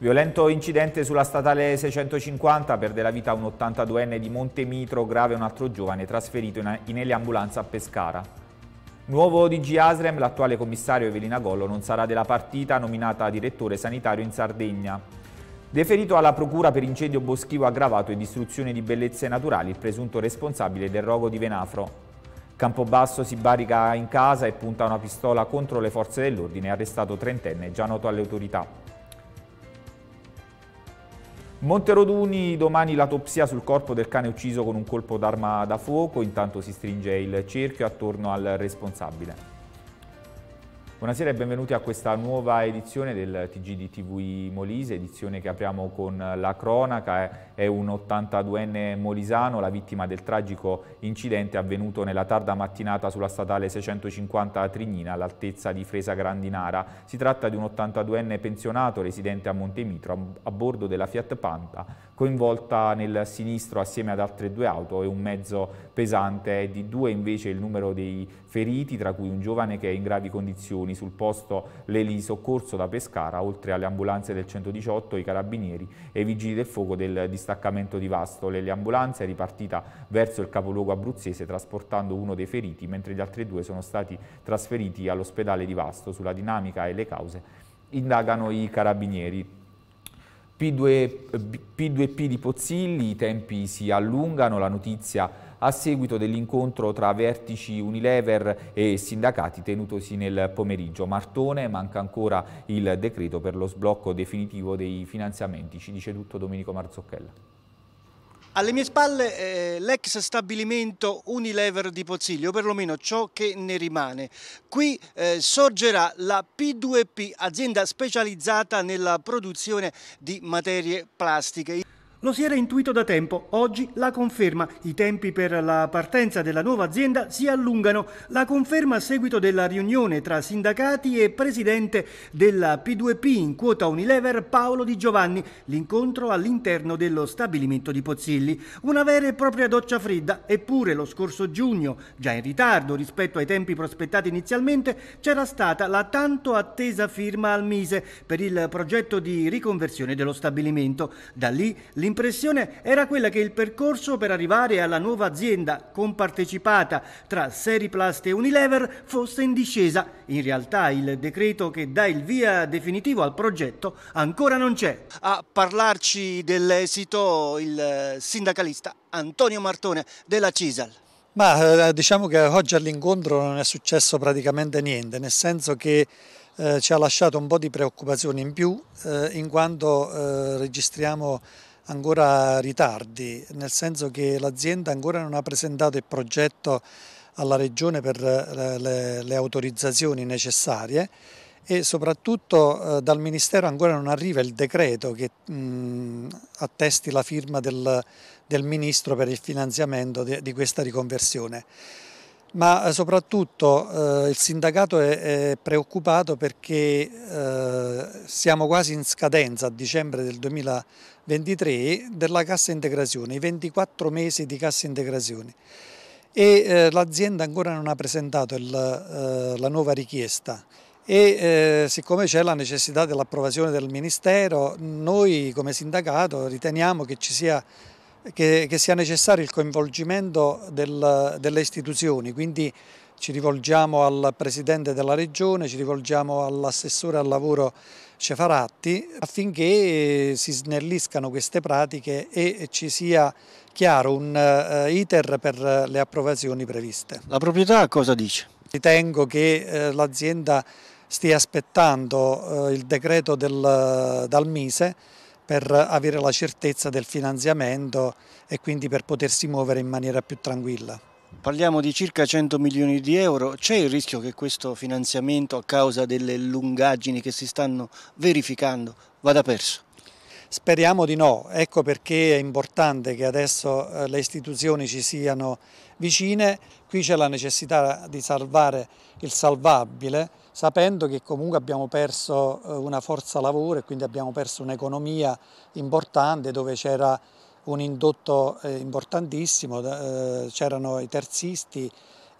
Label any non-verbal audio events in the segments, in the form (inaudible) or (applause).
Violento incidente sulla statale 650, perde la vita un 82enne di Montemitro, grave un altro giovane trasferito in eliambulanza a Pescara. Nuovo DG Asrem, l'attuale commissario Evelina Gollo non sarà della partita, nominata direttore sanitario in Sardegna. Deferito alla procura per incendio boschivo aggravato e distruzione di bellezze naturali, il presunto responsabile del rogo di Venafro. Campobasso si barica in casa e punta una pistola contro le forze dell'ordine, arrestato trentenne, già noto alle autorità. Monteroduni domani l'autopsia sul corpo del cane ucciso con un colpo d'arma da fuoco, intanto si stringe il cerchio attorno al responsabile. Buonasera e benvenuti a questa nuova edizione del TG di TV Molise, edizione che apriamo con la cronaca. È un 82enne molisano, la vittima del tragico incidente avvenuto nella tarda mattinata sulla statale 650 a Trignina, all'altezza di Fresa Grandinara. Si tratta di un 82enne pensionato residente a Montemitro, a bordo della Fiat Panta, coinvolta nel sinistro assieme ad altre due auto e un mezzo pesante. È di due invece il numero dei feriti, tra cui un giovane che è in gravi condizioni. Sul posto l'Eli Soccorso da Pescara, oltre alle ambulanze del 118, i carabinieri e i vigili del fuoco del distaccamento di Vastole. L'ambulanza è ripartita verso il capoluogo abruzzese trasportando uno dei feriti, mentre gli altri due sono stati trasferiti all'ospedale di Vasto. Sulla dinamica e le cause indagano i carabinieri. P2, eh, P2P di Pozzilli, i tempi si allungano, la notizia a seguito dell'incontro tra vertici Unilever e sindacati tenutosi nel pomeriggio. Martone manca ancora il decreto per lo sblocco definitivo dei finanziamenti. Ci dice tutto Domenico Marzocchella. Alle mie spalle eh, l'ex stabilimento Unilever di Pozziglio, perlomeno ciò che ne rimane. Qui eh, sorgerà la P2P, azienda specializzata nella produzione di materie plastiche. Lo si era intuito da tempo, oggi la conferma. I tempi per la partenza della nuova azienda si allungano. La conferma a seguito della riunione tra sindacati e presidente della P2P in quota Unilever Paolo Di Giovanni, l'incontro all'interno dello stabilimento di Pozzilli. Una vera e propria doccia fredda, eppure lo scorso giugno, già in ritardo rispetto ai tempi prospettati inizialmente, c'era stata la tanto attesa firma al Mise per il progetto di riconversione dello stabilimento. Da lì L'impressione era quella che il percorso per arrivare alla nuova azienda compartecipata tra Seriplast e Unilever fosse in discesa. In realtà il decreto che dà il via definitivo al progetto ancora non c'è. A parlarci dell'esito il eh, sindacalista Antonio Martone della CISAL. Ma eh, diciamo che oggi all'incontro non è successo praticamente niente, nel senso che eh, ci ha lasciato un po' di preoccupazione in più, eh, in quanto eh, registriamo ancora ritardi, nel senso che l'azienda ancora non ha presentato il progetto alla Regione per eh, le, le autorizzazioni necessarie e soprattutto eh, dal Ministero ancora non arriva il decreto che mh, mm, attesti la firma del, del Ministro per il finanziamento de, di questa riconversione ma eh, soprattutto eh, il sindacato è, è preoccupato perché eh, siamo quasi in scadenza a dicembre del 2023 della cassa integrazione, i 24 mesi di cassa integrazione e eh, l'azienda ancora non ha presentato il, eh, la nuova richiesta e eh, siccome c'è la necessità dell'approvazione del Ministero noi come sindacato riteniamo che ci sia che, che sia necessario il coinvolgimento del, delle istituzioni, quindi ci rivolgiamo al Presidente della Regione, ci rivolgiamo all'assessore al lavoro Cefaratti affinché eh, si snelliscano queste pratiche e ci sia chiaro un eh, iter per le approvazioni previste. La proprietà cosa dice? Ritengo che eh, l'azienda stia aspettando il decreto del, dal Mise per avere la certezza del finanziamento e quindi per potersi muovere in maniera più tranquilla. Parliamo di circa 100 milioni di euro, c'è il rischio che questo finanziamento a causa delle lungaggini che si stanno verificando vada perso? Speriamo di no, ecco perché è importante che adesso eh, le istituzioni ci siano vicine Qui c'è la necessità di salvare il salvabile, sapendo che comunque abbiamo perso eh, una forza lavoro e quindi abbiamo perso un'economia importante dove c'era un indotto eh, importantissimo, eh, c'erano i terzisti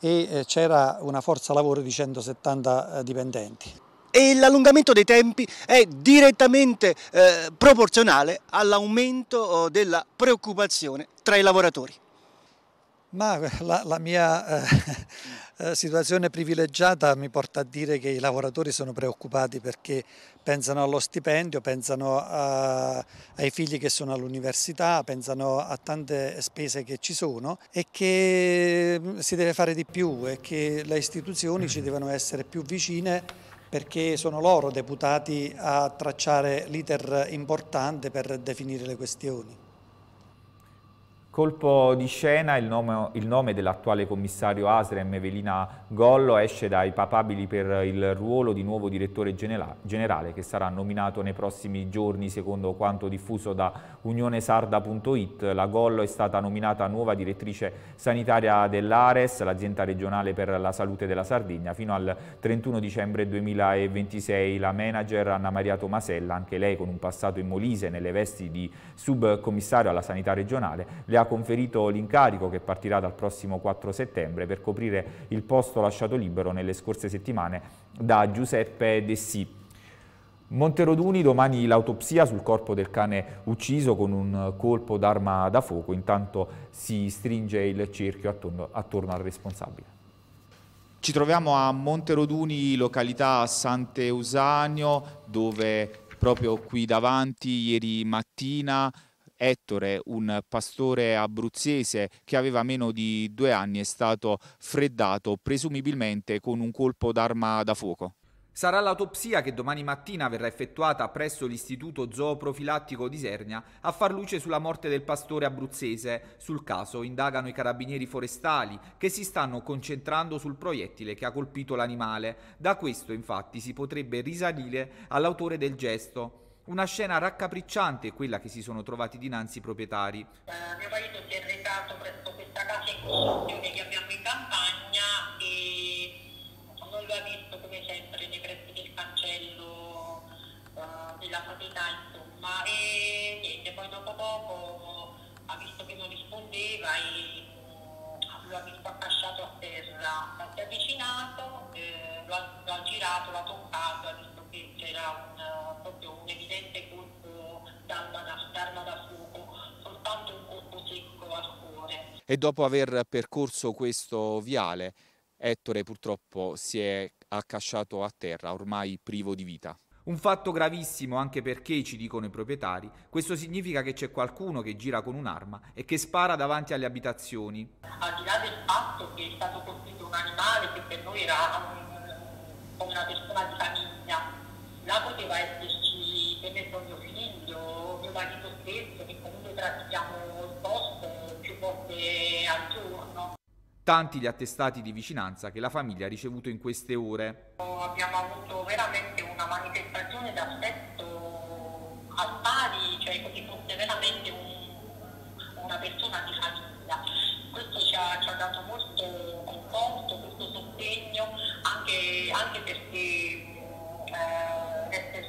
e c'era una forza lavoro di 170 dipendenti e l'allungamento dei tempi è direttamente eh, proporzionale all'aumento oh, della preoccupazione tra i lavoratori. Ma eh, la, la mia eh, (laughs) eh, situazione privilegiata mi porta a dire che i lavoratori sono preoccupati perché pensano allo stipendio, pensano a, ai figli che sono all'università, pensano a tante spese che ci sono e che mm, si deve fare di più e che le istituzioni ci devono essere più vicine perché sono loro deputati a tracciare l'iter importante per definire le questioni. Colpo di scena, il nome, il nome dell'attuale commissario ASREM Evelina Gollo esce dai papabili per il ruolo di nuovo direttore generale che sarà nominato nei prossimi giorni secondo quanto diffuso da unionesarda.it. La Gollo è stata nominata nuova direttrice sanitaria dell'Ares, l'azienda regionale per la salute della Sardegna, fino al 31 dicembre 2026. La manager Anna Maria Tomasella, anche lei con un passato in Molise nelle vesti di subcommissario alla sanità regionale, le ha conferito l'incarico che partirà dal prossimo 4 settembre per coprire il posto lasciato libero nelle scorse settimane da Giuseppe Dessì. Monteroduni domani l'autopsia sul corpo del cane ucciso con un colpo d'arma da fuoco, intanto si stringe il cerchio attorno, attorno al responsabile. Ci troviamo a Monteroduni, località Sant'Eusanio, dove proprio qui davanti ieri mattina Ettore, un pastore abruzzese che aveva meno di due anni, è stato freddato presumibilmente con un colpo d'arma da fuoco. Sarà l'autopsia che domani mattina verrà effettuata presso l'Istituto Zooprofilattico di Sernia a far luce sulla morte del pastore abruzzese. Sul caso indagano i carabinieri forestali che si stanno concentrando sul proiettile che ha colpito l'animale. Da questo infatti si potrebbe risalire all'autore del gesto. Una scena raccapricciante è quella che si sono trovati dinanzi i proprietari. Eh, mio marito si è recato presso questa casa in costruzione che abbiamo in campagna e non lo ha visto come sempre nei pressi del cancello eh, della proprietà, insomma, e niente, poi dopo poco ha visto che non rispondeva e mm, lo ha visto accasciato a terra, si è avvicinato, eh, lo, ha, lo, ha, girato, l'ha toccato, ha visto che c'era un, proprio un evidente colpo d'arma da, d'arma da fuoco, soltanto un colpo secco al cuore. E dopo aver percorso questo viale, Ettore purtroppo si è accasciato a terra, ormai privo di vita. Un fatto gravissimo anche perché, ci dicono i proprietari, questo significa che c'è qualcuno che gira con un'arma e che spara davanti alle abitazioni. Al di là del fatto che è stato colpito un animale che per noi era un, eh, una persona di famiglia, là poteva esserci, che ne mio figlio, mio marito stesso, che comunque trattiamo il posto più volte al giorno. Tanti gli attestati di vicinanza che la famiglia ha ricevuto in queste ore. Abbiamo avuto veramente una manifestazione d'affetto al pari, cioè che fosse veramente un, una persona di famiglia. Questo ci ha, ci ha dato molto conforto, questo sostegno, anche, anche per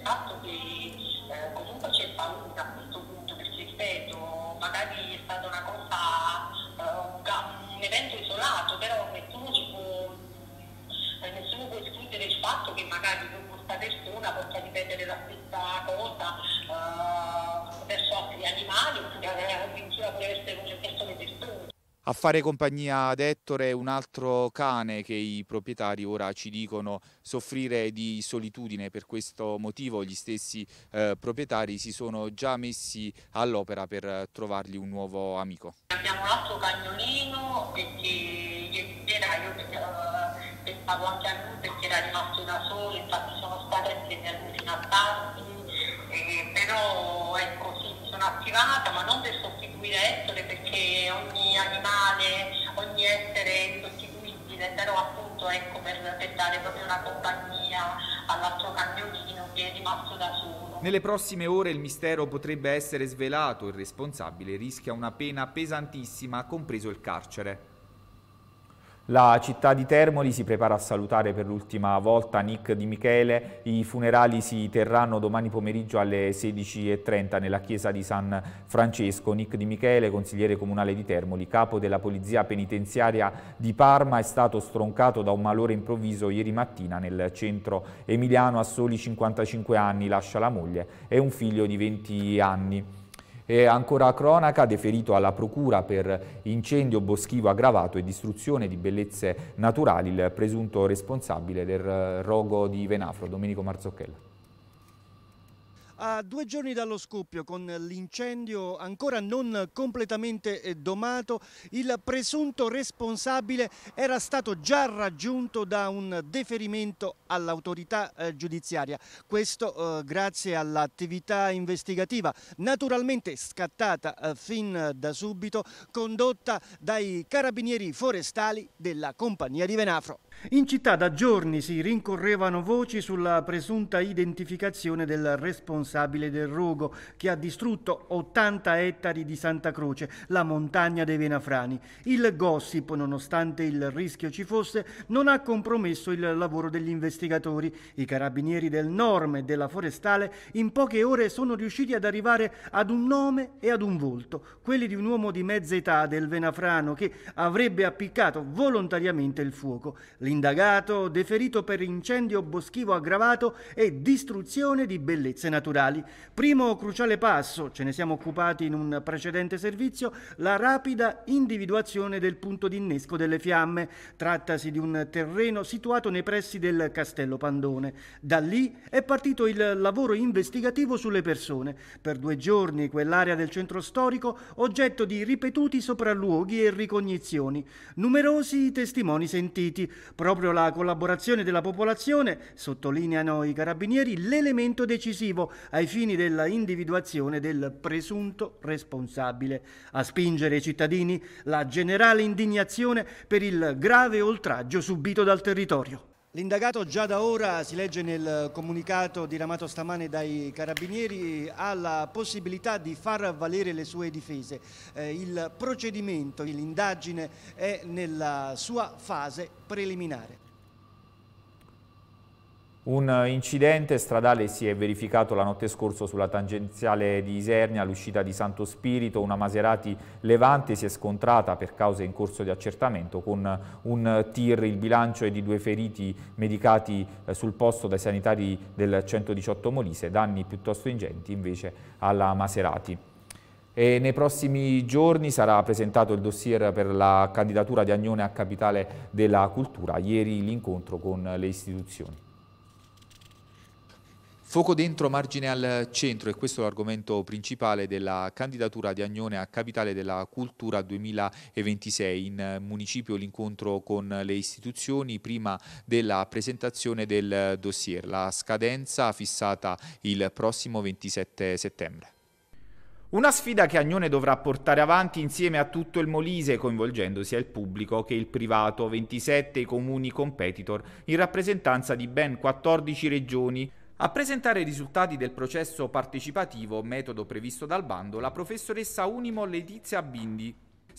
fatto che eh, comunque c'è paura a questo punto, perché ripeto, magari è stata una cosa, eh, un evento isolato, però nessuno ci può, eh, nessuno può escludere il fatto che magari questa persona possa ripetere la stessa cosa eh, verso altri animali, oppure eh, addirittura può essere un a fare compagnia ad Ettore un altro cane che i proprietari ora ci dicono soffrire di solitudine, per questo motivo gli stessi eh, proprietari si sono già messi all'opera per trovargli un nuovo amico. Abbiamo un altro cagnolino che ieri sera io eh, pensavo anche a lui perché era rimasto da solo, infatti sono stata insieme a lui fino a tardi eh, però ecco, sì, sono attivata, ma non per sostituire Ettore, perché ogni animale, ogni essere è sostituibile, però appunto ecco, per, per dare proprio una compagnia all'altro cagnolino che è rimasto da solo. Nelle prossime ore il mistero potrebbe essere svelato, il responsabile rischia una pena pesantissima, compreso il carcere. La città di Termoli si prepara a salutare per l'ultima volta Nick Di Michele. I funerali si terranno domani pomeriggio alle 16.30 nella chiesa di San Francesco. Nick Di Michele, consigliere comunale di Termoli, capo della polizia penitenziaria di Parma, è stato stroncato da un malore improvviso ieri mattina nel centro emiliano a soli 55 anni. Lascia la moglie e un figlio di 20 anni. E ancora cronaca, deferito alla procura per incendio boschivo aggravato e distruzione di bellezze naturali il presunto responsabile del eh, rogo di Venafro, Domenico Marzocchella. A due giorni dallo scoppio, con l'incendio ancora non completamente eh, domato, il presunto responsabile era stato già raggiunto da un deferimento all'autorità eh, giudiziaria. Questo eh, grazie all'attività investigativa, naturalmente scattata eh, fin da subito, condotta dai carabinieri forestali della compagnia di Venafro. In città da giorni si rincorrevano voci sulla presunta identificazione del responsabile responsabile del rogo che ha distrutto 80 ettari di Santa Croce, la montagna dei Venafrani. Il gossip, nonostante il rischio ci fosse, non ha compromesso il lavoro degli investigatori. I carabinieri del Norm e della Forestale in poche ore sono riusciti ad arrivare ad un nome e ad un volto, quelli di un uomo di mezza età del Venafrano che avrebbe appiccato volontariamente il fuoco. L'indagato, deferito per incendio boschivo aggravato e distruzione di bellezze naturali stradali. Primo cruciale passo, ce ne siamo occupati in un precedente servizio, la rapida individuazione del punto d'innesco delle fiamme. Trattasi di un terreno situato nei pressi del Castello Pandone. Da lì è partito il lavoro investigativo sulle persone. Per due giorni quell'area del centro storico oggetto di ripetuti sopralluoghi e ricognizioni. Numerosi i testimoni sentiti. Proprio la collaborazione della popolazione, sottolineano i carabinieri, l'elemento decisivo, ai fini della individuazione del presunto responsabile, a spingere i cittadini la generale indignazione per il grave oltraggio subito dal territorio. L'indagato già da ora, si legge nel comunicato diramato stamane dai carabinieri, ha la possibilità di far valere le sue difese. Eh, il procedimento, l'indagine è nella sua fase preliminare. Un incidente stradale si è verificato la notte scorsa sulla tangenziale di Isernia all'uscita di Santo Spirito. Una Maserati Levante si è scontrata per cause in corso di accertamento con un tir. Il bilancio è di due feriti medicati eh, sul posto dai sanitari del 118 Molise, danni piuttosto ingenti invece alla Maserati. E nei prossimi giorni sarà presentato il dossier per la candidatura di Agnone a capitale della cultura, ieri l'incontro con le istituzioni. Fuoco dentro margine al centro e questo è l'argomento principale della candidatura di Agnone a Capitale della Cultura 2026. In eh, municipio l'incontro con le istituzioni prima della presentazione del eh, dossier. La scadenza fissata il prossimo 27 settembre. Una sfida che Agnone dovrà portare avanti insieme a tutto il Molise, coinvolgendo sia il pubblico che il privato, 27 comuni competitor, in rappresentanza di ben 14 regioni, a presentare i risultati del processo partecipativo, metodo previsto dal bando, la professoressa Unimo Letizia Bindi,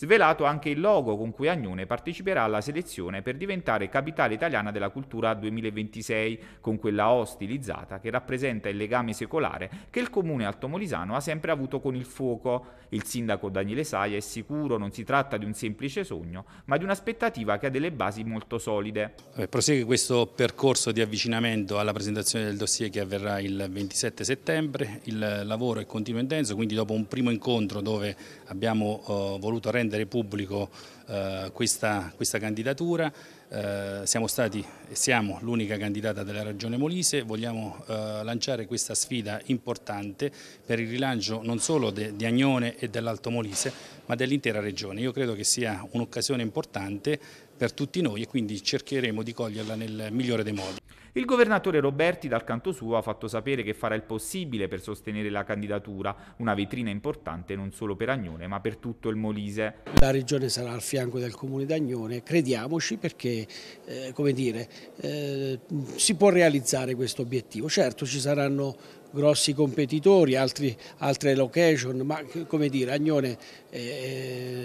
svelato anche il logo con cui Agnone parteciperà alla selezione per diventare capitale italiana della cultura 2026, con quella O stilizzata che rappresenta il legame secolare che il comune altomolisano ha sempre avuto con il fuoco. Il sindaco Daniele Saia è sicuro non si tratta di un semplice sogno, ma di un'aspettativa che ha delle basi molto solide. Eh, prosegue questo percorso di avvicinamento alla presentazione del dossier che avverrà il 27 settembre. Il lavoro è continuo e intenso, quindi dopo un primo incontro dove abbiamo eh, voluto rendere rendere pubblico eh, questa, questa, candidatura. Eh, siamo stati e siamo l'unica candidata della Regione Molise, vogliamo eh, lanciare questa sfida importante per il rilancio non solo di Agnone e dell'Alto Molise, ma dell'intera Regione. Io credo che sia un'occasione importante per tutti noi e quindi cercheremo di coglierla nel migliore dei modi. Il governatore Roberti dal canto suo ha fatto sapere che farà il possibile per sostenere la candidatura, una vetrina importante non solo per Agnone ma per tutto il Molise. La regione sarà al fianco del comune d'Agnone, crediamoci perché eh, come dire, eh, si può realizzare questo obiettivo. Certo ci saranno grossi competitori, altri, altre location, ma come dire, Agnone eh,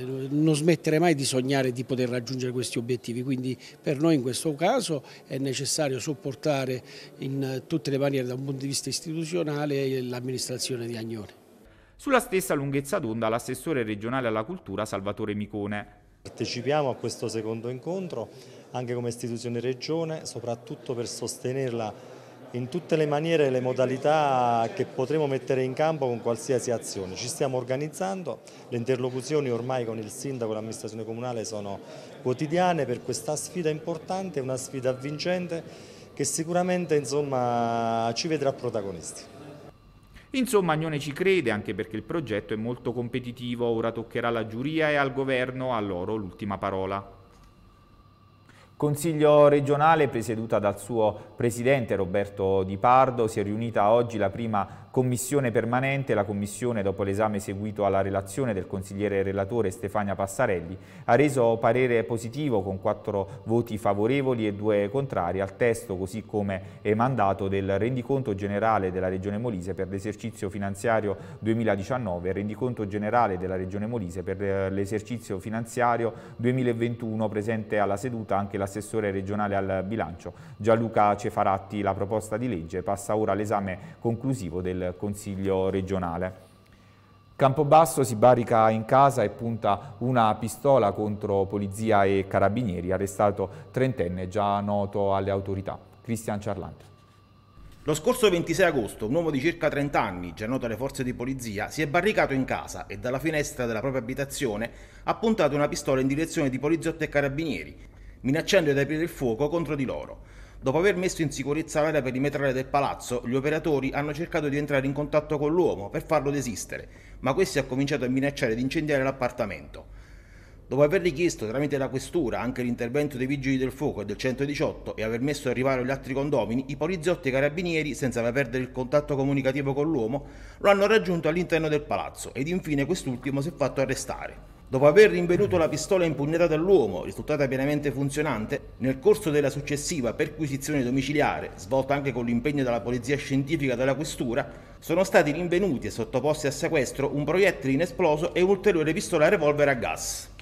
eh, non smettere mai di sognare di poter raggiungere questi obiettivi, quindi per noi in questo caso è necessario supportare in tutte le maniere da un punto di vista istituzionale l'amministrazione di Agnone. Sulla stessa lunghezza d'onda l'assessore regionale alla cultura Salvatore Micone. Partecipiamo a questo secondo incontro anche come istituzione regione, soprattutto per sostenerla in tutte le maniere e le modalità che potremo mettere in campo con qualsiasi azione. Ci stiamo organizzando, le interlocuzioni ormai con il sindaco e l'amministrazione comunale sono quotidiane per questa sfida importante, una sfida vincente che sicuramente insomma, ci vedrà protagonisti. Insomma, Agnone ci crede anche perché il progetto è molto competitivo, ora toccherà alla giuria e al governo, a loro l'ultima parola. Consiglio regionale presieduta dal suo presidente Roberto Di Pardo si è riunita oggi la prima Commissione permanente, la Commissione, dopo l'esame seguito alla relazione del consigliere relatore Stefania Passarelli, ha reso parere positivo con quattro voti favorevoli e due contrari al testo, così come è mandato del rendiconto generale della Regione Molise per l'esercizio finanziario 2019 e rendiconto generale della Regione Molise per eh, l'esercizio finanziario 2021, presente alla seduta anche l'assessore regionale al bilancio Gianluca Cefaratti. La proposta di legge passa ora all'esame conclusivo del Consiglio regionale. Campobasso si barrica in casa e punta una pistola contro polizia e carabinieri, arrestato trentenne già noto alle autorità. Cristian Ciarlante. Lo scorso 26 agosto un uomo di circa 30 anni, già noto alle forze di polizia, si è barricato in casa e dalla finestra della propria abitazione ha puntato una pistola in direzione di poliziotti e carabinieri, minacciando di aprire il fuoco contro di loro. Dopo aver messo in sicurezza l'area perimetrale del palazzo, gli operatori hanno cercato di entrare in contatto con l'uomo per farlo desistere, ma questi ha cominciato a minacciare di incendiare l'appartamento. Dopo aver richiesto tramite la questura anche l'intervento dei vigili del fuoco e del 118 e aver messo a riparo gli altri condomini, i poliziotti e i carabinieri, senza perdere il contatto comunicativo con l'uomo, lo hanno raggiunto all'interno del palazzo ed infine quest'ultimo si è fatto arrestare. Dopo aver rinvenuto la pistola impugnata dall'uomo, risultata pienamente funzionante, nel corso della successiva perquisizione domiciliare, svolta anche con l'impegno della polizia scientifica della questura, sono stati rinvenuti e sottoposti a sequestro un proiettile inesploso e un'ulteriore pistola revolver a gas.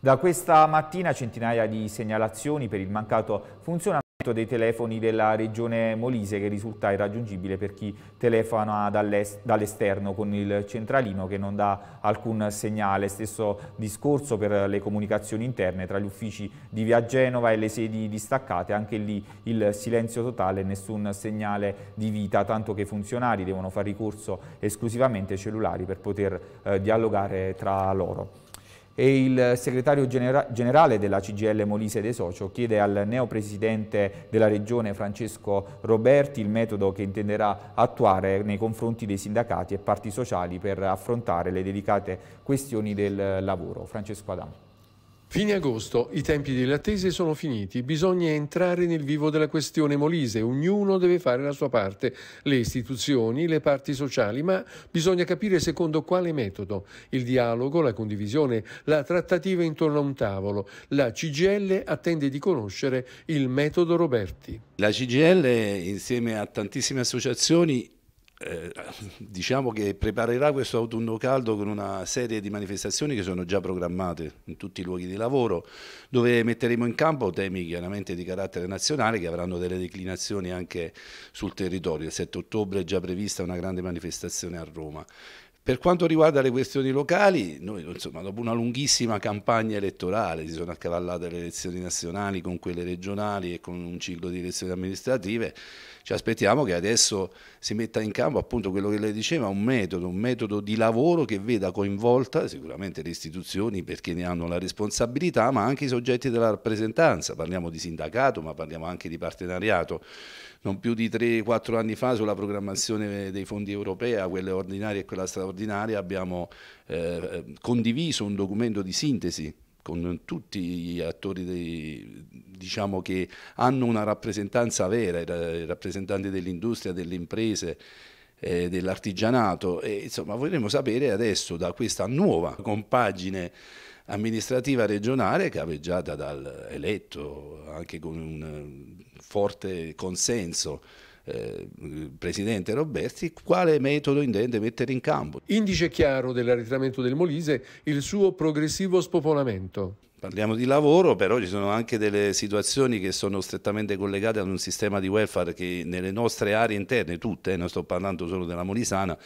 Da questa mattina centinaia di segnalazioni per il mancato funzionamento dei telefoni della regione Molise che risulta irraggiungibile per chi telefona dall'esterno con il centralino che non dà alcun segnale. Stesso discorso per le comunicazioni interne tra gli uffici di Via Genova e le sedi distaccate, anche lì il silenzio totale, nessun segnale di vita, tanto che i funzionari devono fare ricorso esclusivamente ai cellulari per poter eh, dialogare tra loro. E il segretario genera generale della CGL Molise De Socio chiede al neopresidente della regione Francesco Roberti il metodo che intenderà attuare nei confronti dei sindacati e parti sociali per affrontare le delicate questioni del lavoro. Francesco Adamo. Fine agosto, i tempi delle attese sono finiti, bisogna entrare nel vivo della questione molise, ognuno deve fare la sua parte, le istituzioni, le parti sociali, ma bisogna capire secondo quale metodo, il dialogo, la condivisione, la trattativa intorno a un tavolo. La CGL attende di conoscere il metodo Roberti. La CGL insieme a tantissime associazioni eh, diciamo che preparerà questo autunno caldo con una serie di manifestazioni che sono già programmate in tutti i luoghi di lavoro, dove metteremo in campo temi chiaramente di carattere nazionale che avranno delle declinazioni anche sul territorio. Il 7 ottobre è già prevista una grande manifestazione a Roma. Per quanto riguarda le questioni locali, noi insomma, dopo una lunghissima campagna elettorale, si sono accavallate le elezioni nazionali con quelle regionali e con un ciclo di elezioni amministrative, ci aspettiamo che adesso si metta in campo appunto quello che lei diceva, un metodo, un metodo di lavoro che veda coinvolta sicuramente le istituzioni perché ne hanno la responsabilità, ma anche i soggetti della rappresentanza, parliamo di sindacato ma parliamo anche di partenariato non più di 3-4 anni fa sulla programmazione dei fondi europei, quella ordinaria e quella straordinaria, abbiamo eh, eh, condiviso un documento di sintesi con tutti gli attori dei, diciamo, che hanno una rappresentanza vera, i rappresentanti dell'industria, delle imprese, eh, dell'artigianato. E, insomma, vorremmo sapere adesso da questa nuova compagine amministrativa regionale caveggiata dal eletto anche con un eh, forte consenso eh, Presidente Roberti, quale metodo intende mettere in campo? Indice chiaro dell'arretramento del Molise il suo progressivo spopolamento. Parliamo di lavoro, però ci sono anche delle situazioni che sono strettamente collegate ad un sistema di welfare che nelle nostre aree interne, tutte, eh, non sto parlando solo della Molisana,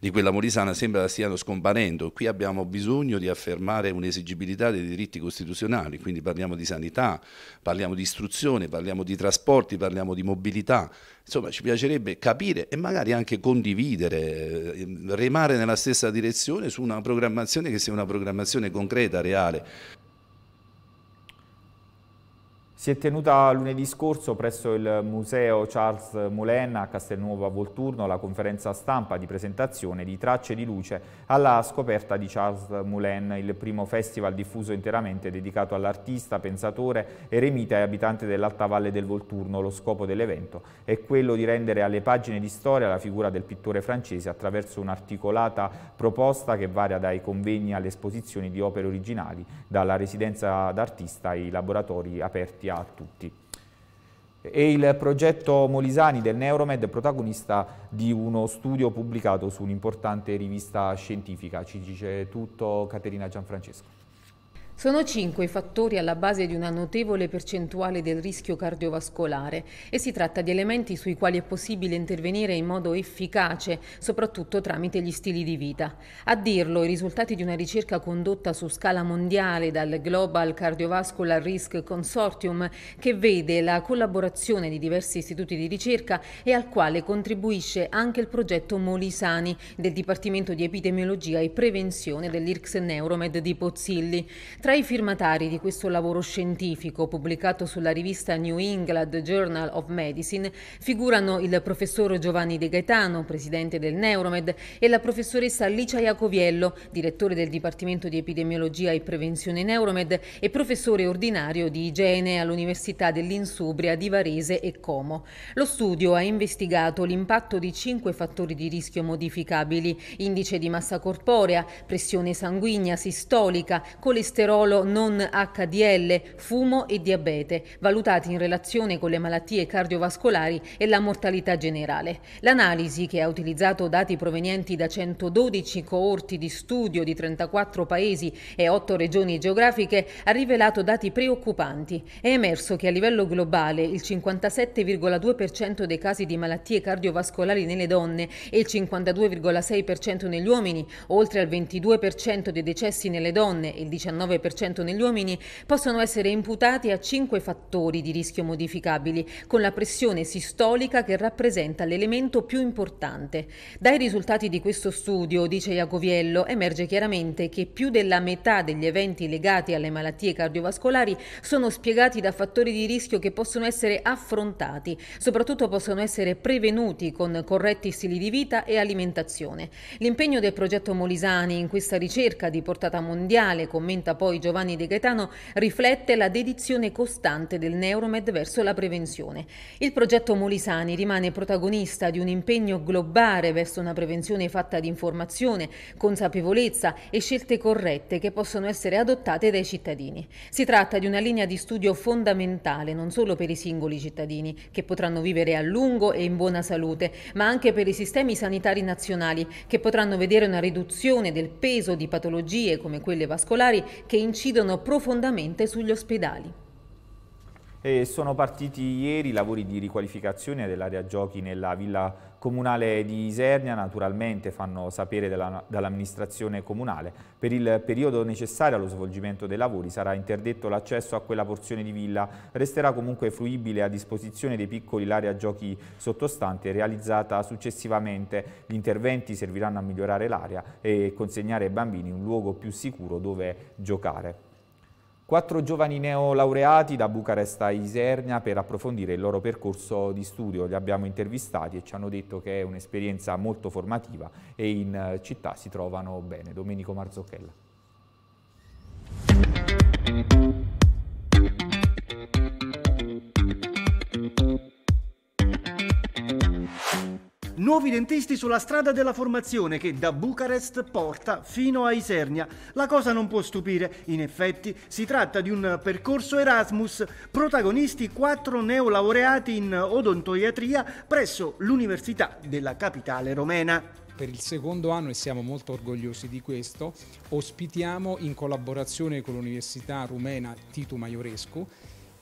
di quella Molisana sembra stiano scomparendo. Qui abbiamo bisogno di affermare un'esigibilità dei diritti costituzionali, quindi parliamo di sanità, parliamo di istruzione, parliamo di trasporti, parliamo di mobilità. Insomma, ci piacerebbe capire e magari anche condividere, eh, remare nella stessa direzione su una programmazione che sia una programmazione concreta, reale. Si è tenuta lunedì scorso presso il Museo Charles Moulin a Castelnuovo a Volturno la conferenza stampa di presentazione di Tracce di Luce alla scoperta di Charles Moulin, il primo festival diffuso interamente dedicato all'artista, pensatore, eremita e abitante dell'Alta Valle del Volturno. Lo scopo dell'evento è quello di rendere alle pagine di storia la figura del pittore francese attraverso un'articolata proposta che varia dai convegni alle esposizioni di opere originali, dalla residenza d'artista ai laboratori aperti sveglia a tutti. E il progetto Molisani del Neuromed, protagonista di uno studio pubblicato su un'importante rivista scientifica. Ci dice tutto Caterina Gianfrancesco. Sono cinque i fattori alla base di una notevole percentuale del rischio cardiovascolare e si tratta di elementi sui quali è possibile intervenire in modo efficace, soprattutto tramite gli stili di vita. A dirlo, i risultati di una ricerca condotta su scala mondiale dal Global Cardiovascular Risk Consortium, che vede la collaborazione di diversi istituti di ricerca e al quale contribuisce anche il progetto Molisani del Dipartimento di Epidemiologia e Prevenzione dell'IRCS Neuromed di Pozzilli. Tra tra i firmatari di questo lavoro scientifico pubblicato sulla rivista New England Journal of Medicine figurano il professor Giovanni De Gaetano, presidente del Neuromed, e la professoressa Alicia Iacoviello, direttore del Dipartimento di Epidemiologia e Prevenzione Neuromed e professore ordinario di igiene all'Università dell'Insubria di Varese e Como. Lo studio ha investigato l'impatto di cinque fattori di rischio modificabili, indice di massa corporea, pressione sanguigna sistolica, colesterolo solo non HDL, fumo e diabete, valutati in relazione con le malattie cardiovascolari e la mortalità generale. L'analisi, che ha utilizzato dati provenienti da 112 coorti di studio di 34 paesi e 8 regioni geografiche, ha rivelato dati preoccupanti. È emerso che a livello globale il 57,2% dei casi di malattie cardiovascolari nelle donne e il 52,6% negli uomini, oltre al 22% dei decessi nelle donne e il 19% 9,9% negli uomini, possono essere imputati a 5 fattori di rischio modificabili, con la pressione sistolica che rappresenta l'elemento più importante. Dai risultati di questo studio, dice Iacoviello, emerge chiaramente che più della metà degli eventi legati alle malattie cardiovascolari sono spiegati da fattori di rischio che possono essere affrontati, soprattutto possono essere prevenuti con corretti stili di vita e alimentazione. L'impegno del progetto Molisani in questa ricerca di portata mondiale, commenta poi poi Giovanni De Gaetano riflette la dedizione costante del Neuromed verso la prevenzione. Il progetto Molisani rimane protagonista di un impegno globale verso una prevenzione fatta di informazione, consapevolezza e scelte corrette che possono essere adottate dai cittadini. Si tratta di una linea di studio fondamentale non solo per i singoli cittadini, che potranno vivere a lungo e in buona salute, ma anche per i sistemi sanitari nazionali, che potranno vedere una riduzione del peso di patologie come quelle vascolari che incidono profondamente sugli ospedali. E sono partiti ieri i lavori di riqualificazione dell'area giochi nella villa comunale di Isernia, naturalmente fanno sapere dall'amministrazione dall comunale. Per il periodo necessario allo svolgimento dei lavori sarà interdetto l'accesso a quella porzione di villa, resterà comunque fruibile a disposizione dei piccoli l'area giochi sottostante realizzata successivamente. Gli interventi serviranno a migliorare l'area e consegnare ai bambini un luogo più sicuro dove giocare. Quattro giovani neolaureati da Bucarest a Isernia per approfondire il loro percorso di studio. Li abbiamo intervistati e ci hanno detto che è un'esperienza molto formativa e in eh, città si trovano bene. Domenico Marzocchella. Nuovi dentisti sulla strada della formazione che da Bucarest porta fino a Isernia. La cosa non può stupire, in effetti si tratta di un percorso Erasmus, protagonisti quattro neolaureati in odontoiatria presso l'Università della capitale romena per il secondo anno e siamo molto orgogliosi di questo, ospitiamo in collaborazione con l'Università rumena Titu Maiorescu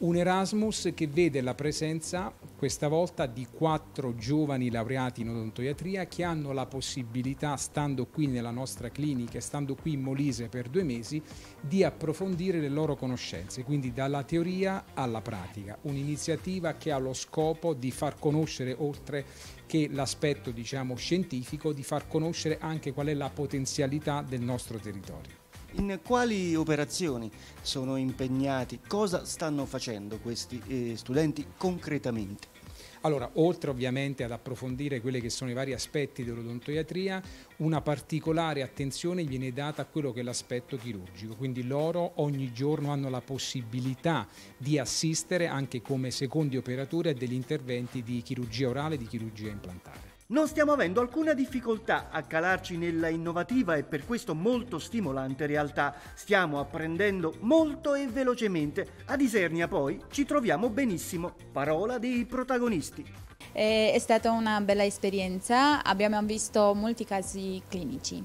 un Erasmus che vede la presenza questa volta di quattro giovani laureati in odontoiatria che hanno la possibilità, stando qui nella nostra clinica, stando qui in Molise per due mesi, di approfondire le loro conoscenze, quindi dalla teoria alla pratica. Un'iniziativa che ha lo scopo di far conoscere, oltre che l'aspetto diciamo, scientifico, di far conoscere anche qual è la potenzialità del nostro territorio. In quali operazioni sono impegnati? Cosa stanno facendo questi eh, studenti concretamente? Allora, oltre ovviamente ad approfondire quelli che sono i vari aspetti dell'odontoiatria, una particolare attenzione viene data a quello che è l'aspetto chirurgico, quindi loro ogni giorno hanno la possibilità di assistere anche come secondi operatori a degli interventi di chirurgia orale e di chirurgia implantare. Non stiamo avendo alcuna difficoltà a calarci nella innovativa e per questo molto stimolante realtà. Stiamo apprendendo molto e velocemente. A Isernia poi ci troviamo benissimo. Parola dei protagonisti. Eh, è stata una bella esperienza, abbiamo visto molti casi clinici.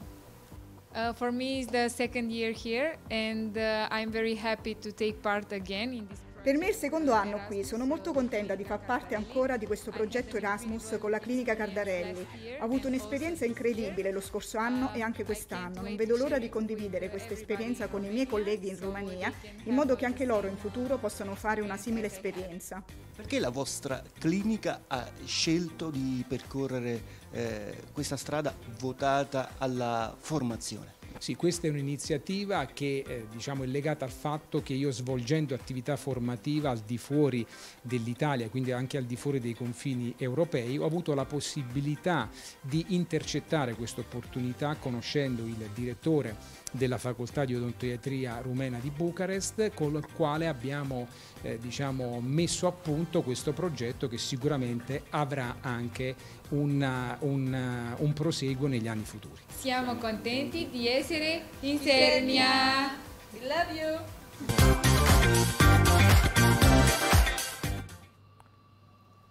Uh, for me it's the second year here and uh, I'm very happy to take part again in this per me è il secondo anno qui, sono molto contenta di far parte ancora di questo progetto Erasmus con la clinica Cardarelli. Ho avuto un'esperienza incredibile lo scorso anno e anche quest'anno, non vedo l'ora di condividere questa esperienza con i miei colleghi in Romania, in modo che anche loro in futuro possano fare una simile esperienza. Perché la vostra clinica ha scelto di percorrere eh, questa strada votata alla formazione? Sì, questa è un'iniziativa che eh, diciamo, è legata al fatto che io svolgendo attività formativa al di fuori dell'Italia, quindi anche al di fuori dei confini europei, ho avuto la possibilità di intercettare questa opportunità conoscendo il direttore della facoltà di odontoiatria rumena di Bucarest con il quale abbiamo eh, diciamo, messo a punto questo progetto che sicuramente avrà anche un, un, un proseguo negli anni futuri. Siamo contenti di essere in Sernia. We love you.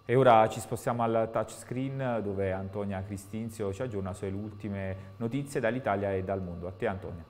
E ora ci spostiamo al touchscreen dove Antonia Cristinzio ci aggiorna sulle ultime notizie dall'Italia e dal mondo. A te Antonia.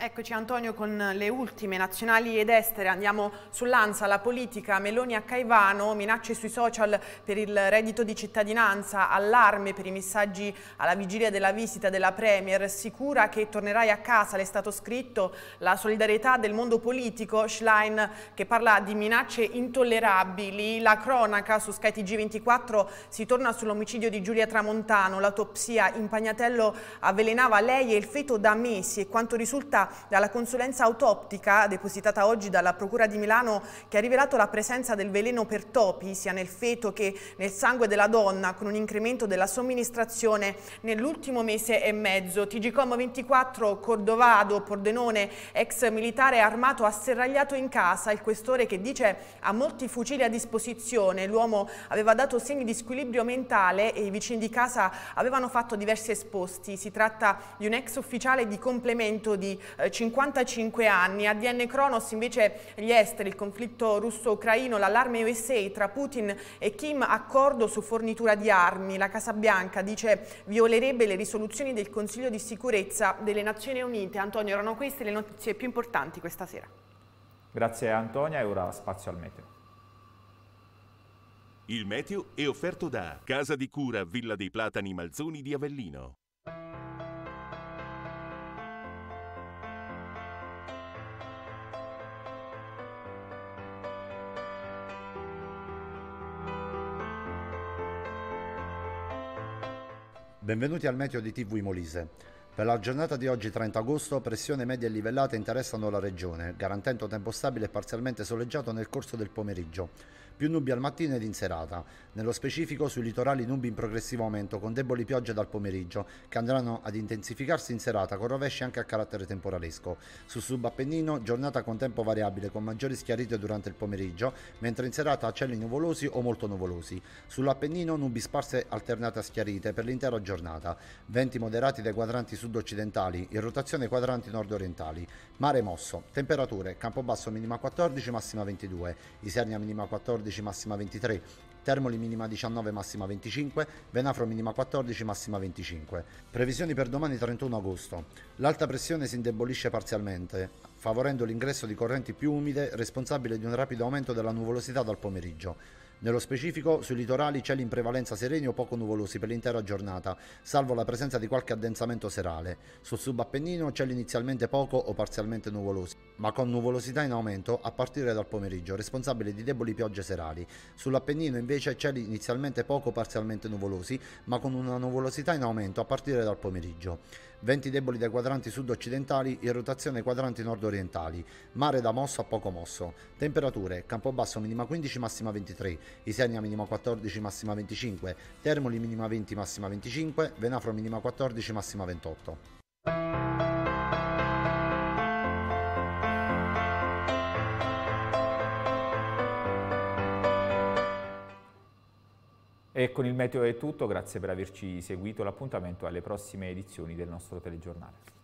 Eccoci Antonio con le ultime nazionali ed estere, andiamo sull'ANSA, la politica, Meloni a Caivano, minacce sui social per il reddito di cittadinanza, allarme per i messaggi alla vigilia della visita della Premier, sicura che tornerai a casa, l'è stato scritto, la solidarietà del mondo politico, Schlein che parla di minacce intollerabili, la cronaca su skytg 24 si torna sull'omicidio di Giulia Tramontano, l'autopsia in Pagnatello avvelenava lei e il feto da mesi e quanto risulta dalla consulenza autoptica depositata oggi dalla Procura di Milano che ha rivelato la presenza del veleno per topi sia nel feto che nel sangue della donna con un incremento della somministrazione nell'ultimo mese e mezzo. TGCOM 24 Cordovado Pordenone, ex militare armato asserragliato in casa, il questore che dice ha molti fucili a disposizione, l'uomo aveva dato segni di squilibrio mentale e i vicini di casa avevano fatto diversi esposti. Si tratta di un ex ufficiale di complemento di 55 eh, anni. A DN Kronos invece gli esteri, il conflitto russo-ucraino, l'allarme USA tra Putin e Kim, accordo su fornitura di armi. La Casa Bianca dice violerebbe le risoluzioni del Consiglio di sicurezza delle Nazioni Unite. Antonio, erano queste le notizie più importanti questa sera. Grazie Antonia e ora spazio al meteo. Il meteo è offerto da Casa di Cura Villa dei Platani Malzoni di Avellino. Benvenuti al meteo di TV Molise. Per la giornata di oggi 30 agosto pressione media e livellate interessano la regione, garantendo tempo stabile e parzialmente soleggiato nel corso del pomeriggio più nubi al mattino ed in serata, nello specifico sui litorali nubi in progressivo aumento con deboli piogge dal pomeriggio che andranno ad intensificarsi in serata con rovesci anche a carattere temporalesco. Sul subappennino giornata con tempo variabile con maggiori schiarite durante il pomeriggio, mentre in serata cieli nuvolosi o molto nuvolosi. Sull'Appennino nubi sparse alternate a schiarite per l'intera giornata, venti moderati dai quadranti sud-occidentali, in rotazione ai quadranti nord-orientali, mare mosso, temperature, Campo basso minima 14, massima 22, Isernia minima 14, 14, massima 23, Termoli minima 19, massima 25, Venafro minima 14, massima 25. Previsioni per domani 31 agosto. L'alta pressione si indebolisce parzialmente, favorendo l'ingresso di correnti più umide, responsabile di un rapido aumento della nuvolosità dal pomeriggio. Nello specifico, sui litorali cieli in prevalenza sereni o poco nuvolosi per l'intera giornata, salvo la presenza di qualche addensamento serale. Sul subappennino cieli inizialmente poco o parzialmente nuvolosi, ma con nuvolosità in aumento a partire dal pomeriggio, responsabile di deboli piogge serali. Sull'Appennino invece cieli inizialmente poco o parzialmente nuvolosi, ma con una nuvolosità in aumento a partire dal pomeriggio venti deboli dai quadranti sud-occidentali in rotazione ai quadranti nord-orientali, mare da mosso a poco mosso. Temperature, Campobasso minima 15 massima 23, Isenia minima 14 massima 25, Termoli minima 20 massima 25, Venafro minima 14 massima 28. E con il meteo è tutto, grazie per averci seguito, l'appuntamento alle prossime edizioni del nostro telegiornale.